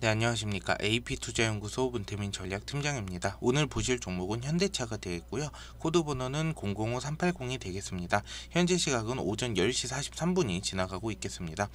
네, 안녕하십니까. AP투자연구소 문태민 전략팀장입니다. 오늘 보실 종목은 현대차가 되겠고요. 코드 번호는 005380이 되겠습니다. 현재 시각은 오전 10시 43분이 지나가고 있겠습니다.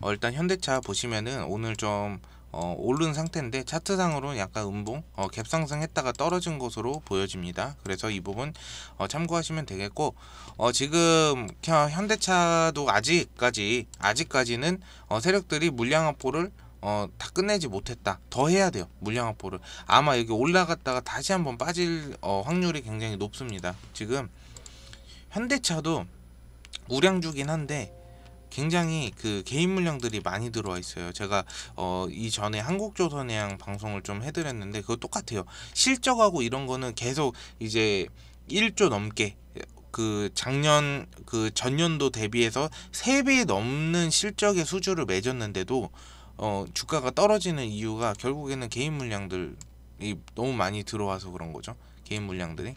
어, 일단 현대차 보시면은 오늘 좀 어, 오른 상태인데 차트상으로는 약간 음봉 어, 갭상승했다가 떨어진 것으로 보여집니다. 그래서 이 부분 어, 참고하시면 되겠고 어, 지금 현대차도 아직까지 아직까지는 어, 세력들이 물량 확보를 어, 다 끝내지 못했다. 더 해야 돼요. 물량 확보를. 아마 여기 올라갔다가 다시 한번 빠질 어, 확률이 굉장히 높습니다. 지금 현대차도 우량주긴 한데 굉장히 그 개인 물량들이 많이 들어와 있어요. 제가 어, 이전에 한국조선의양 방송을 좀 해드렸는데 그거 똑같아요. 실적하고 이런 거는 계속 이제 1조 넘게 그 작년 그 전년도 대비해서 3배 넘는 실적의 수주를 맺었는데도 어, 주가가 떨어지는 이유가 결국에는 개인 물량들이 너무 많이 들어와서 그런 거죠. 개인 물량들이.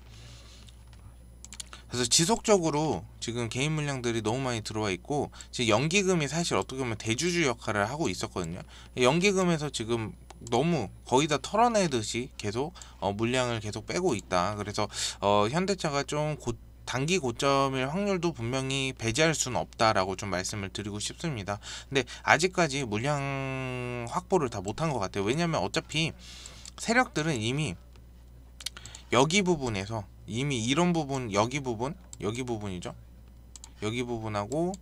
그래서 지속적으로 지금 개인 물량들이 너무 많이 들어와 있고 지금 연기금이 사실 어떻게 보면 대주주 역할을 하고 있었거든요. 연기금에서 지금 너무 거의 다 털어내듯이 계속 어, 물량을 계속 빼고 있다. 그래서 어, 현대차가 좀곧 단기 고점일 확률도 분명히 배제할 수는 없다라고 좀 말씀을 드리고 싶습니다. 근데 아직까지 물량 확보를 다 못한 것 같아요. 왜냐하면 어차피 세력들은 이미 여기 부분에서 이미 이런 부분 여기 부분 여기 부분이죠. 여기 부분하고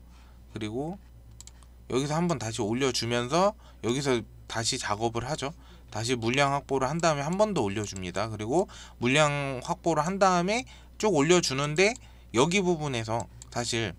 그리고 여기서 한번 다시 올려주면서 여기서 다시 작업을 하죠. 다시 물량 확보를 한 다음에 한 번 더 올려줍니다. 그리고 물량 확보를 한 다음에 쭉 올려주는데 여기 부분에서 사실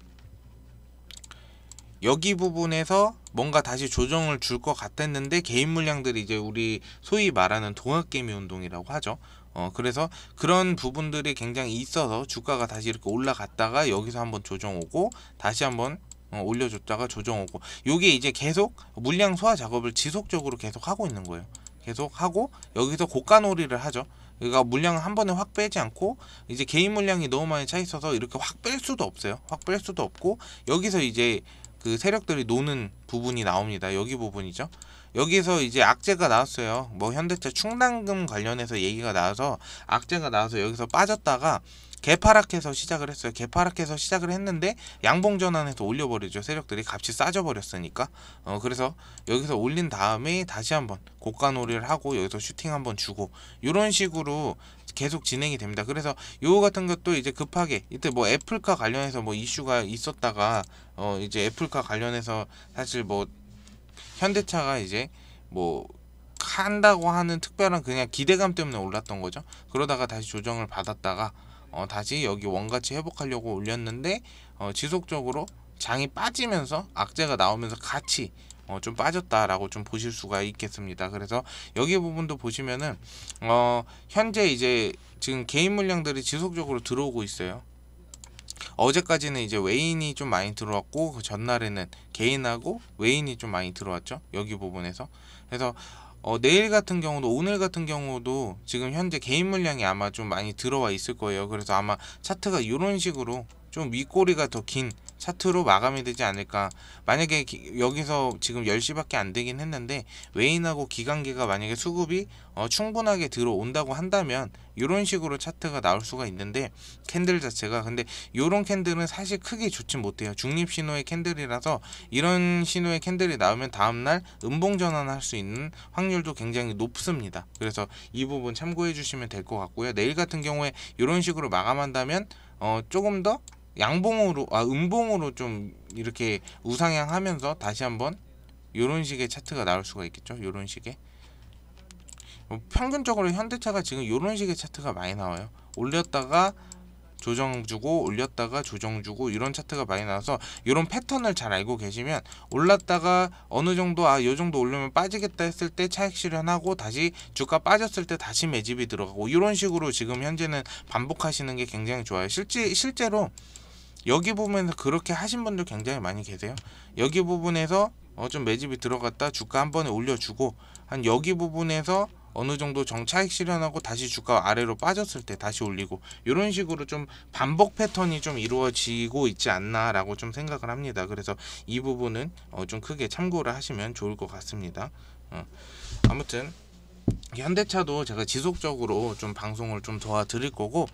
여기 부분에서 뭔가 다시 조정을 줄 것 같았는데 개인 물량들이 이제 우리 소위 말하는 동학개미 운동이라고 하죠. 어 그래서 그런 부분들이 굉장히 있어서 주가가 다시 이렇게 올라갔다가 여기서 한번 조정 오고 다시 한번 어, 올려줬다가 조정 오고 요게 이제 계속 물량 소화 작업을 지속적으로 계속 하고 있는 거예요. 계속 하고 여기서 고가 놀이를 하죠. 그러니까 물량 을한 번에 확 빼지 않고 이제 개인 물량이 너무 많이 차 있어서 이렇게 확 뺄 수도 없어요. 확 뺄 수도 없고 여기서 이제 그 세력들이 노는 부분이 나옵니다. 여기 부분이죠. 여기서 이제 악재가 나왔어요. 뭐 현대차 충당금 관련해서 얘기가 나와서 악재가 나와서 여기서 빠졌다가 개파락해서 시작을 했어요. 개파락해서 시작을 했는데 양봉 전환해서 올려버리죠. 세력들이 값이 싸져버렸으니까. 어, 그래서 여기서 올린 다음에 다시 한번 고가 놀이를 하고 여기서 슈팅 한번 주고 이런 식으로 계속 진행이 됩니다. 그래서 요 같은 것도 이제 급하게 이때 뭐 애플카 관련해서 뭐 이슈가 있었다가 어 이제 애플카 관련해서 사실 뭐 현대차가 이제 뭐 한다고 하는 특별한 그냥 기대감 때문에 올랐던 거죠. 그러다가 다시 조정을 받았다가 어, 다시 여기 원가치 회복하려고 올렸는데 어, 지속적으로 장이 빠지면서 악재가 나오면서 같이 어, 좀 빠졌다라고 좀 보실 수가 있겠습니다. 그래서 여기 부분도 보시면은 어, 현재 이제 지금 개인 물량들이 지속적으로 들어오고 있어요. 어제까지는 이제 외인이 좀 많이 들어왔고 그 전날에는 개인하고 외인이 좀 많이 들어왔죠. 여기 부분에서 그래서 어, 내일 같은 경우도 오늘 같은 경우도 지금 현재 개인 물량이 아마 좀 많이 들어와 있을 거예요. 그래서 아마 차트가 이런 식으로 좀 윗꼬리가 더긴 차트로 마감이 되지 않을까 만약에 기, 여기서 지금 10시밖에 안 되긴 했는데 외인하고 기관계가 만약에 수급이 어, 충분하게 들어온다고 한다면 이런 식으로 차트가 나올 수가 있는데 캔들 자체가 근데 이런 캔들은 사실 크게 좋진 못해요 중립 신호의 캔들이라서 이런 신호의 캔들이 나오면 다음날 음봉 전환할 수 있는 확률도 굉장히 높습니다 그래서 이 부분 참고해 주시면 될 것 같고요 내일 같은 경우에 이런 식으로 마감한다면 어, 조금 더 양봉으로 아 음봉으로 좀 이렇게 우상향하면서 다시 한번 요런 식의 차트가 나올 수가 있겠죠 요런 식의 어, 평균적으로 현대차가 지금 요런 식의 차트가 많이 나와요 올렸다가 조정 주고 올렸다가 조정 주고 이런 차트가 많이 나와서 이런 패턴을 잘 알고 계시면 올랐다가 어느 정도 아 요 정도 올리면 빠지겠다 했을 때 차익 실현하고 다시 주가 빠졌을 때 다시 매집이 들어가고 이런 식으로 지금 현재는 반복하시는 게 굉장히 좋아요. 실제 실제로 여기 부분에서 그렇게 하신 분들 굉장히 많이 계세요. 여기 부분에서 어좀 매집이 들어갔다 주가 한 번에 올려주고 한 여기 부분에서 어느 정도 정차익 실현하고 다시 주가 아래로 빠졌을 때 다시 올리고 이런 식으로 좀 반복 패턴이 좀 이루어지고 있지 않나라고 좀 생각을 합니다. 그래서 이 부분은 어좀 크게 참고를 하시면 좋을 것 같습니다. 어 아무튼 현대차도 제가 지속적으로 좀 방송을 좀 도와드릴 거고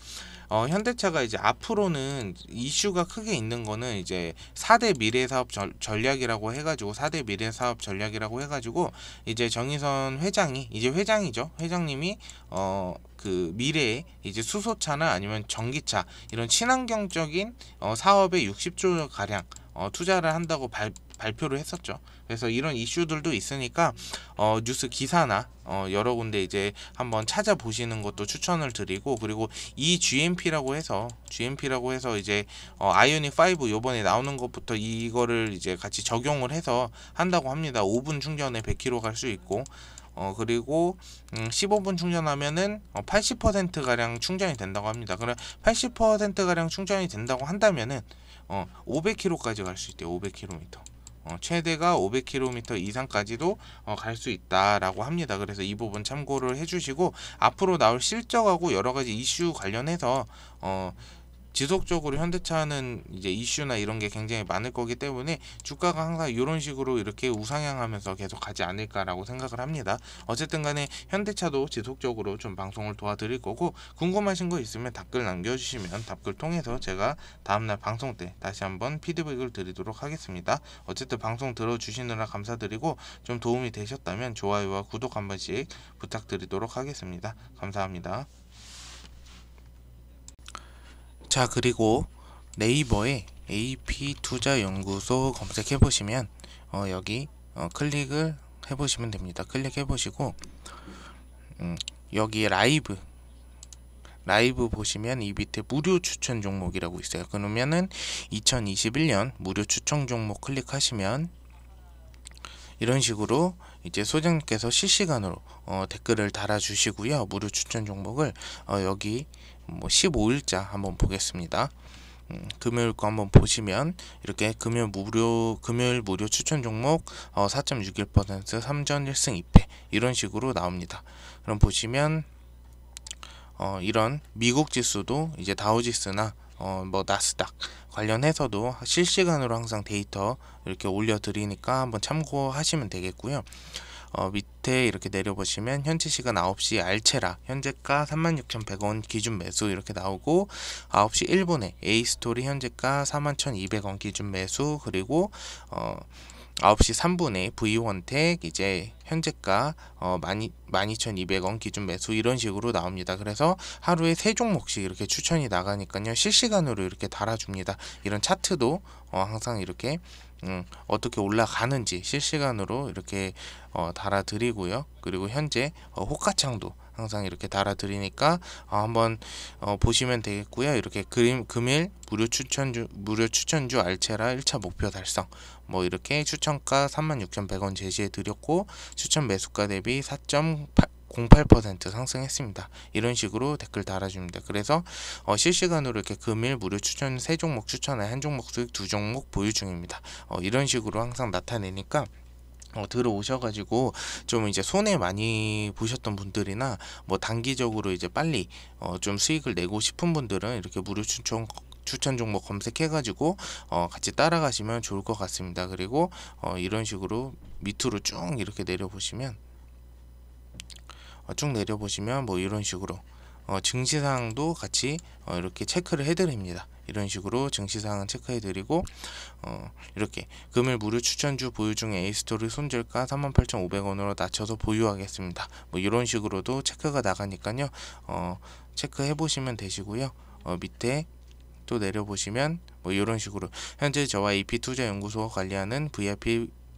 어, 현대차가 이제 앞으로는 이슈가 크게 있는 거는 이제 4대 미래 사업 절, 전략이라고 해가지고 4대 미래 사업 전략이라고 해가지고 이제 정의선 회장이 이제 회장이죠 회장님이 어. 그 미래에 이제 수소차나 아니면 전기차 이런 친환경적인 어, 사업에 60조 가량 어, 투자를 한다고 발, 발표를 했었죠. 그래서 이런 이슈들도 있으니까 어, 뉴스 기사나 어, 여러 군데 이제 한번 찾아보시는 것도 추천을 드리고 그리고 이 GMP라고 해서 GMP라고 해서 이제 어, 아이오닉 5 요번에 나오는 것부터 이거를 이제 같이 적용을 해서 한다고 합니다. 5분 충전에 100km 갈 수 있고 어 그리고 음 15분 충전하면은 어80% 가량 충전이 된다고 합니다. 그럼 80% 가량 충전이 된다고 한다면은 어 500km까지 갈 수 있대요. 500km. 어, 최대가 500km 이상까지도 어, 갈수 있다라고 합니다. 그래서 이 부분 참고를 해주시고 앞으로 나올 실적하고 여러 가지 이슈 관련해서 어, 지속적으로 현대차는 이제 이슈나 이런 게 굉장히 많을 거기 때문에 주가가 항상 이런 식으로 이렇게 우상향하면서 계속 가지 않을까라고 생각을 합니다. 어쨌든 간에 현대차도 지속적으로 좀 방송을 도와드릴 거고 궁금하신 거 있으면 답글 남겨주시면 답글 통해서 제가 다음날 방송 때 다시 한번 피드백을 드리도록 하겠습니다. 어쨌든 방송 들어주시느라 감사드리고 좀 도움이 되셨다면 좋아요와 구독 한 번씩 부탁드리도록 하겠습니다. 감사합니다. 자 그리고 네이버에 AP투자연구소 검색해 보시면 어, 여기 어, 클릭을 해 보시면 됩니다 클릭해 보시고 음, 여기 라이브 라이브 보시면 이 밑에 무료 추천 종목이라고 있어요 그러면은 2021년 무료 추천 종목 클릭하시면 이런 식으로 이제 소장님께서 실시간으로 어, 댓글을 달아주시고요. 무료 추천 종목을 어, 여기 뭐 15일자 한번 보겠습니다. 음, 금요일 거 한번 보시면 이렇게 금요일 무료 금요일 무료 추천 종목 어, 4.61% 3전 1승 2패 이런 식으로 나옵니다. 그럼 보시면 어, 이런 미국 지수도 이제 다우지수나 어, 뭐 나스닥 관련해서도 실시간으로 항상 데이터 이렇게 올려드리니까 한번 참고하시면 되겠고요. 어, 밑에 이렇게 내려보시면 현재 시간 9시 알체라 현재가 36,100원 기준 매수 이렇게 나오고 9시 1분에 에이스토리 현재가 41,200원 기준 매수 그리고 어, 9시 3분에 V1택 이제 현재가 어, 12,200원 기준 매수 이런 식으로 나옵니다. 그래서 하루에 세 종목씩 이렇게 추천이 나가니까요. 실시간으로 이렇게 달아줍니다. 이런 차트도 어, 항상 이렇게 음, 어떻게 올라가는지 실시간으로 이렇게 어, 달아드리고요. 그리고 현재 어, 호가창도 항상 이렇게 달아드리니까 어, 한번 어, 보시면 되겠고요. 이렇게 그림 금일 무료 추천주 무료 추천주 알체라 1차 목표 달성 뭐 이렇게 추천가 36,100원 제시해 드렸고 추천 매수가 대비 4.8 0.8% 상승했습니다. 이런 식으로 댓글 달아줍니다. 그래서 어, 실시간으로 이렇게 금일 무료 추천 세 종목 추천에 한 종목 수익 두 종목 보유 중입니다. 어, 이런 식으로 항상 나타내니까 어, 들어오셔가지고 좀 이제 손해 많이 보셨던 분들이나 뭐 단기적으로 이제 빨리 어, 좀 수익을 내고 싶은 분들은 이렇게 무료 추천 추천 종목 검색해가지고 어, 같이 따라가시면 좋을 것 같습니다. 그리고 어, 이런 식으로 밑으로 쭉 이렇게 내려보시면 어, 쭉 내려보시면 뭐 이런 식으로 어, 증시상도 같이 어, 이렇게 체크를 해드립니다. 이런 식으로 증시상은 체크해드리고 어, 이렇게 금일 무료 추천주 보유 중에 에이스토리 손절가 38,500원으로 낮춰서 보유하겠습니다. 뭐 이런 식으로도 체크가 나가니까요. 어, 체크해 보시면 되시고요. 어, 밑에 또 내려보시면 뭐 이런 식으로 현재 저와 EP투자연구소 관리하는 VIP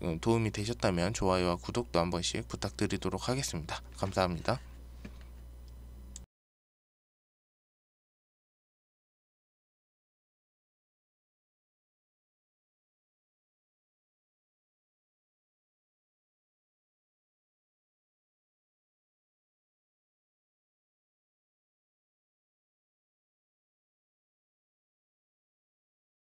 어, 도움이 되셨다면 좋아요와 구독도 한 번씩 부탁드리도록 하겠습니다. 감사합니다.